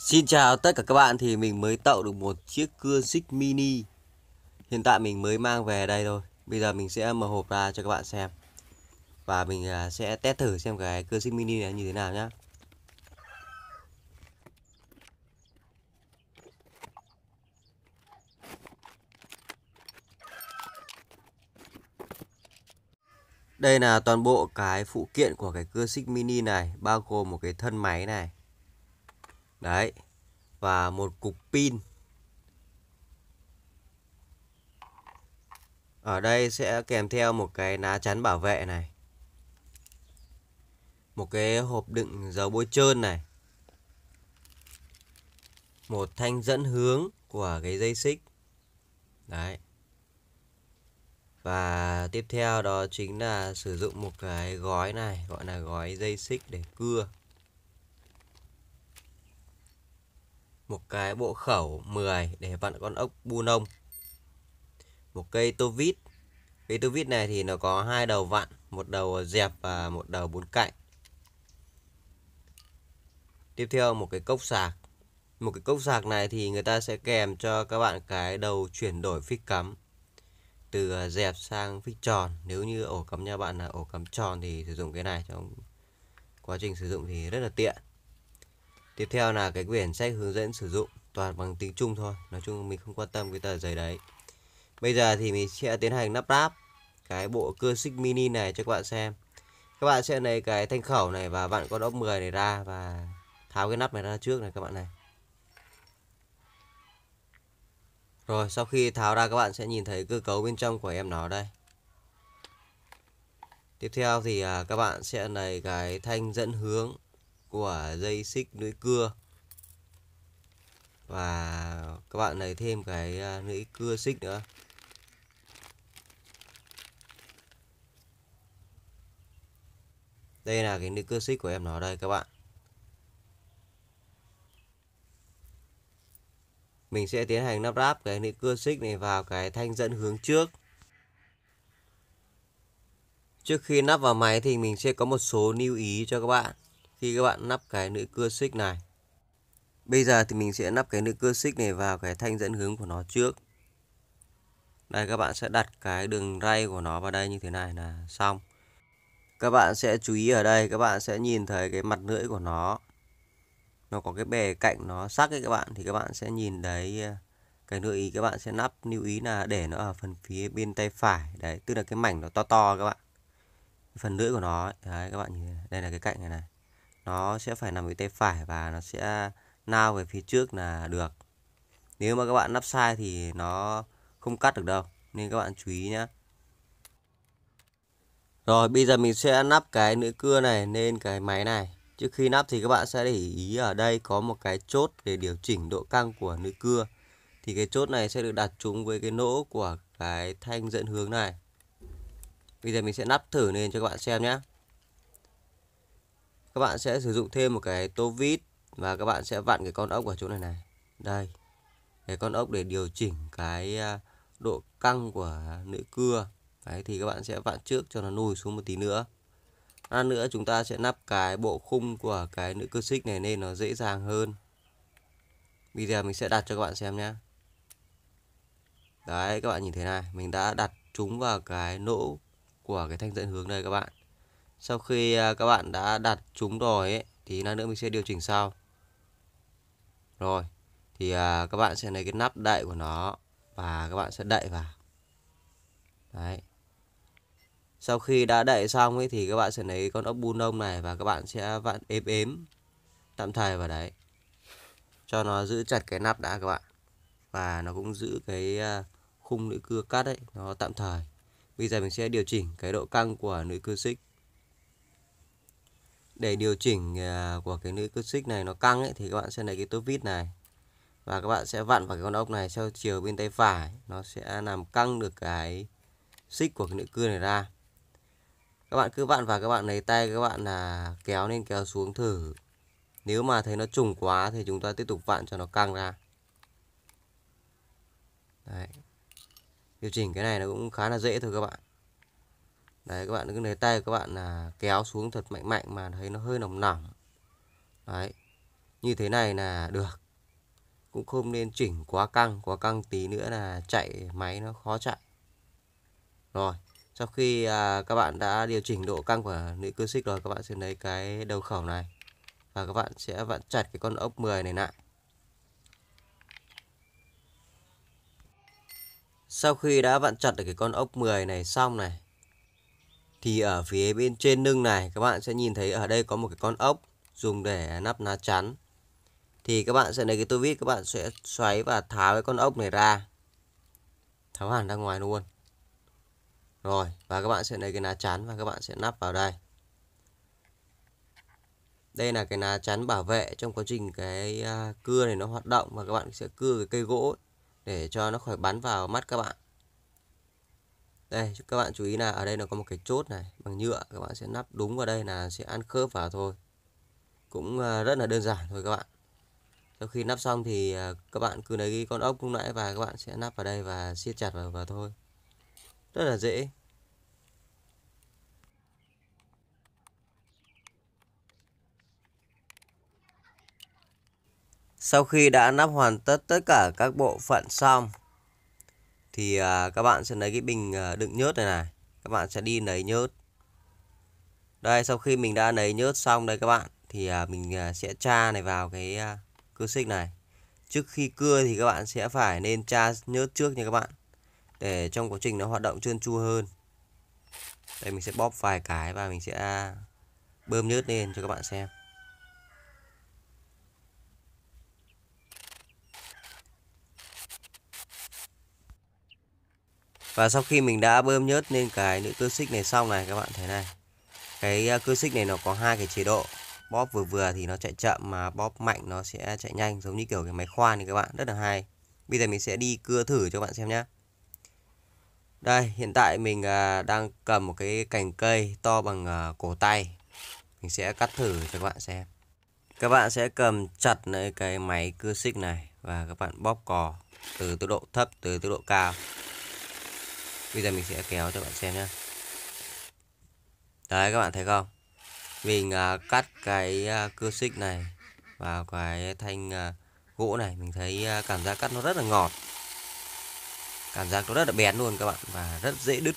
Xin chào tất cả các bạn thì mình mới tạo được một chiếc cưa xích mini Hiện tại mình mới mang về đây thôi Bây giờ mình sẽ mở hộp ra cho các bạn xem Và mình à, sẽ test thử xem cái cưa xích mini này như thế nào nhé Đây là toàn bộ cái phụ kiện của cái cưa xích mini này Bao gồm một cái thân máy này đấy và một cục pin ở đây sẽ kèm theo một cái ná chắn bảo vệ này một cái hộp đựng dầu bôi trơn này một thanh dẫn hướng của cái dây xích đấy và tiếp theo đó chính là sử dụng một cái gói này gọi là gói dây xích để cưa một cái bộ khẩu 10 để vặn con ốc bu nông một cây tô vít cây tô vít này thì nó có hai đầu vặn một đầu dẹp và một đầu bốn cạnh tiếp theo một cái cốc sạc một cái cốc sạc này thì người ta sẽ kèm cho các bạn cái đầu chuyển đổi phích cắm từ à, dẹp sang phích tròn nếu như ổ cắm nhà bạn là ổ cắm tròn thì sử dụng cái này trong quá trình sử dụng thì rất là tiện tiếp theo là cái quyển sách hướng dẫn sử dụng toàn bằng tiếng Trung thôi nói chung mình không quan tâm cái tờ giấy đấy bây giờ thì mình sẽ tiến hành lắp ráp cái bộ cưa xích mini này cho các bạn xem các bạn sẽ lấy cái thanh khẩu này và vặn con ốc 10 này ra và tháo cái nắp này ra trước này các bạn này rồi sau khi tháo ra các bạn sẽ nhìn thấy cơ cấu bên trong của em nó đây tiếp theo thì à, các bạn sẽ lấy cái thanh dẫn hướng của dây xích lưỡi cưa và các bạn lấy thêm cái à, lưỡi cưa xích nữa đây là cái lưỡi cưa xích của em nó đây các bạn mình sẽ tiến hành lắp ráp cái lưỡi cưa xích này vào cái thanh dẫn hướng trước trước khi lắp vào máy thì mình sẽ có một số lưu ý cho các bạn khi các bạn nắp cái nữ cưa xích này bây giờ thì mình sẽ nắp cái nữ cưa xích này vào cái thanh dẫn hướng của nó trước đây các bạn sẽ đặt cái đường ray của nó vào đây như thế này là xong các bạn sẽ chú ý ở đây các bạn sẽ nhìn thấy cái mặt lưỡi của nó nó có cái bề cạnh nó sắc ấy các bạn thì các bạn sẽ nhìn đấy à, cái lưu ý các bạn sẽ nắp lưu ý là để nó ở phần phía bên tay phải đấy tức là cái mảnh nó to to các bạn phần lưỡi của nó ấy. đấy các bạn nhìn đây là cái cạnh này này nó sẽ phải nằm về tay phải và nó sẽ nao về phía trước là được nếu mà các bạn nắp sai thì nó không cắt được đâu nên các bạn chú ý nhé rồi bây giờ mình sẽ nắp cái lưỡi cưa này lên cái máy này trước khi nắp thì các bạn sẽ để ý ở đây có một cái chốt để điều chỉnh độ căng của lưỡi cưa thì cái chốt này sẽ được đặt chung với cái nỗ của cái thanh dẫn hướng này bây giờ mình sẽ nắp thử lên cho các bạn xem nhé các bạn sẽ sử dụng thêm một cái tô vít và các bạn sẽ vặn cái con ốc ở chỗ này này đây cái con ốc để điều chỉnh cái à, độ căng của lưỡi cưa đấy thì các bạn sẽ vặn trước cho nó lùi xuống một tí nữa ăn nữa chúng ta sẽ nắp cái bộ khung của cái nữ cưa xích này nên nó dễ dàng hơn bây giờ mình sẽ đặt cho các bạn xem nhé đấy các bạn nhìn thế này mình đã đặt chúng vào cái nỗ của cái thanh dẫn hướng đây các bạn sau khi à, các bạn đã đặt chúng rồi ấy, thì lát nữa mình sẽ điều chỉnh sau rồi thì à, các bạn sẽ lấy cái nắp đậy của nó và các bạn sẽ đậy vào đấy sau khi đã đậy xong ấy thì các bạn sẽ lấy con ốc bu nông này và các bạn sẽ vặn êm ếm tạm thời vào đấy cho nó giữ chặt cái nắp đã các bạn và nó cũng giữ cái à, khung lưỡi cưa cắt đấy nó tạm thời bây giờ mình sẽ điều chỉnh cái độ căng của lưỡi cưa xích để điều chỉnh à, của cái nữ cốt xích này nó căng ấy thì các bạn sẽ lấy cái tốt vít này và các bạn sẽ vặn vào cái con ốc này theo chiều bên tay phải nó sẽ làm căng được cái xích của cái nữ cưa này ra các bạn cứ vặn vào các bạn lấy tay các bạn là kéo lên kéo xuống thử nếu mà thấy nó trùng quá thì chúng ta tiếp tục vặn cho nó căng ra Đấy. điều chỉnh cái này nó cũng khá là dễ thôi các bạn đấy các bạn cứ lấy tay các bạn là kéo xuống thật mạnh mạnh mà thấy nó hơi nồng nỏng đấy như thế này là được cũng không nên chỉnh quá căng quá căng tí nữa là chạy máy nó khó chạy rồi sau khi à, các bạn đã điều chỉnh độ căng của nữ cơ xích rồi các bạn sẽ lấy cái đầu khẩu này và các bạn sẽ vặn chặt cái con ốc 10 này lại sau khi đã vặn chặt được cái con ốc 10 này xong này thì ở phía bên trên lưng này các bạn sẽ nhìn thấy ở đây có một cái con ốc dùng để nắp lá chắn thì các bạn sẽ lấy cái tô vít các bạn sẽ xoáy và tháo cái con ốc này ra tháo hẳn ra ngoài luôn rồi và các bạn sẽ lấy cái lá chắn và các bạn sẽ nắp vào đây đây là cái lá chắn bảo vệ trong quá trình cái à, cưa này nó hoạt động và các bạn sẽ cưa cái cây gỗ để cho nó khỏi bắn vào mắt các bạn đây các bạn chú ý là ở đây nó có một cái chốt này bằng nhựa các bạn sẽ nắp đúng vào đây là sẽ ăn khớp vào thôi cũng à, rất là đơn giản thôi các bạn sau khi nắp xong thì à, các bạn cứ lấy cái con ốc lúc nãy và các bạn sẽ nắp vào đây và siết chặt vào vào thôi rất là dễ Sau khi đã nắp hoàn tất tất cả các bộ phận xong thì à, các bạn sẽ lấy cái bình à, đựng nhớt này này các bạn sẽ đi lấy nhớt đây sau khi mình đã lấy nhớt xong đây các bạn thì à, mình à, sẽ tra này vào cái à, cưa xích này trước khi cưa thì các bạn sẽ phải nên tra nhớt trước nha các bạn để trong quá trình nó hoạt động trơn tru hơn đây mình sẽ bóp vài cái và mình sẽ à, bơm nhớt lên cho các bạn xem và sau khi mình đã bơm nhớt lên cái nữ cơ xích này xong này các bạn thấy này cái à, cơ xích này nó có hai cái chế độ bóp vừa vừa thì nó chạy chậm mà bóp mạnh nó sẽ chạy nhanh giống như kiểu cái máy khoan thì các bạn rất là hay bây giờ mình sẽ đi cưa thử cho các bạn xem nhé đây hiện tại mình à, đang cầm một cái cành cây to bằng à, cổ tay mình sẽ cắt thử cho các bạn xem các bạn sẽ cầm chặt cái máy cưa xích này và các bạn bóp cò từ tốc độ thấp từ tốc độ cao bây giờ mình sẽ kéo cho bạn xem nhé đấy các bạn thấy không mình uh, cắt cái uh, cưa xích này vào cái thanh uh, gỗ này mình thấy uh, cảm giác cắt nó rất là ngọt cảm giác nó rất là bén luôn các bạn và rất dễ đứt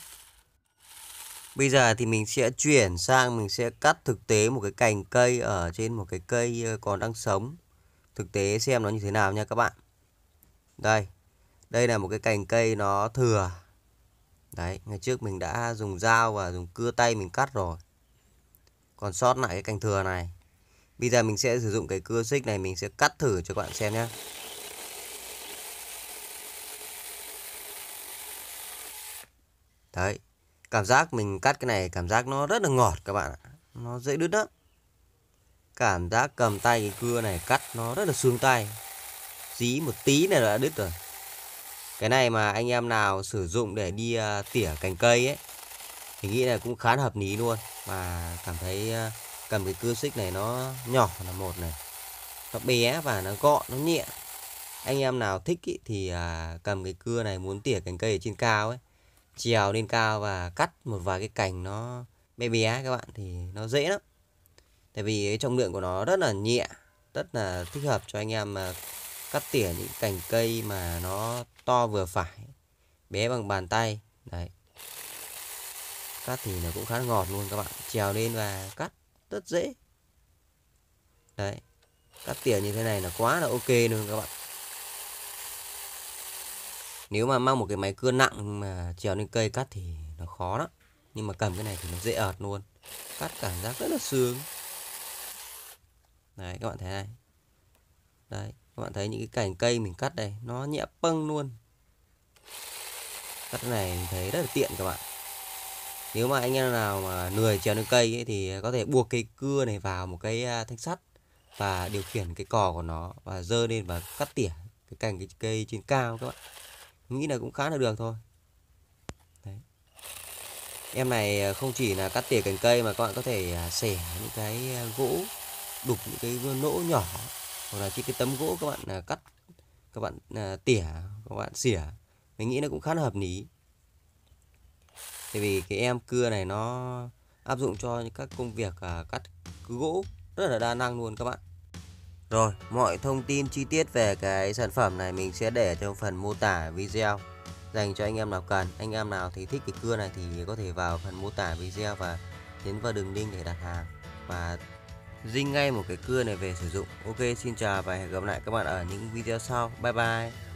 bây giờ thì mình sẽ chuyển sang mình sẽ cắt thực tế một cái cành cây ở trên một cái cây ờ, còn đang sống thực tế xem nó như thế nào nha các bạn đây đây là một cái cành cây nó thừa Đấy, ngày trước mình đã dùng dao và dùng cưa tay mình cắt rồi. Còn sót lại cái cành thừa này. Bây giờ mình sẽ sử dụng cái cưa xích này mình sẽ cắt thử cho các bạn xem nhé. Đấy, cảm giác mình cắt cái này cảm giác nó rất là ngọt các bạn ạ. Nó dễ đứt đó Cảm giác cầm tay cái cưa này cắt nó rất là xương tay. Dí một tí này là đã đứt rồi cái này mà anh em nào sử dụng để đi uh, tỉa cành cây ấy thì nghĩ là cũng khá là hợp lý luôn mà cảm thấy uh, cầm cái cưa xích này nó nhỏ là một này nó bé và nó gọn nó nhẹ anh em nào thích ý, thì à, cầm cái cưa này muốn tỉa cành cây ở trên cao ấy trèo lên cao và cắt một vài cái cành nó bé bé các bạn thì nó dễ lắm tại vì cái trọng lượng của nó rất là nhẹ rất là thích hợp cho anh em à, cắt tỉa những cành cây mà nó to vừa phải bé bằng bàn tay đấy cắt thì nó cũng khá ngọt luôn các bạn trèo lên và cắt rất dễ đấy cắt tỉa như thế này là quá là ok luôn các bạn nếu mà mang một cái máy cưa nặng mà trèo lên cây cắt thì nó khó lắm nhưng mà cầm cái này thì nó dễ ợt luôn cắt cảm giác rất là sướng đấy các bạn thấy này đấy các bạn thấy những cái cành cây mình cắt đây nó nhẹ păng luôn cắt này mình thấy rất là tiện các bạn nếu mà anh em nào mà lười trèo lên cây ấy, thì có thể buộc cái cưa này vào một cái thanh sắt và điều khiển cái cò của nó và dơ lên và cắt tỉa cái cành cái cây trên cao các bạn nghĩ là cũng khá là được thôi Đấy. em này à, không chỉ là cắt tỉa cành cây mà các bạn có thể à, xẻ những cái gỗ đục những cái nỗ nhỏ hoặc là trên cái tấm gỗ các bạn à, cắt các bạn à, tỉa các bạn xỉa mình nghĩ nó cũng khá là hợp lý tại vì cái em cưa này nó áp dụng cho những các công việc à, cắt gỗ rất là đa năng luôn các bạn rồi mọi thông tin chi tiết về cái sản phẩm này mình sẽ để trong phần mô tả video dành cho anh em nào cần anh em nào thì thích cái cưa này thì có thể vào phần mô tả video và nhấn vào đường link để đặt hàng và dinh ngay một cái cưa này về sử dụng ok xin chào và hẹn gặp lại các bạn ở những video sau bye bye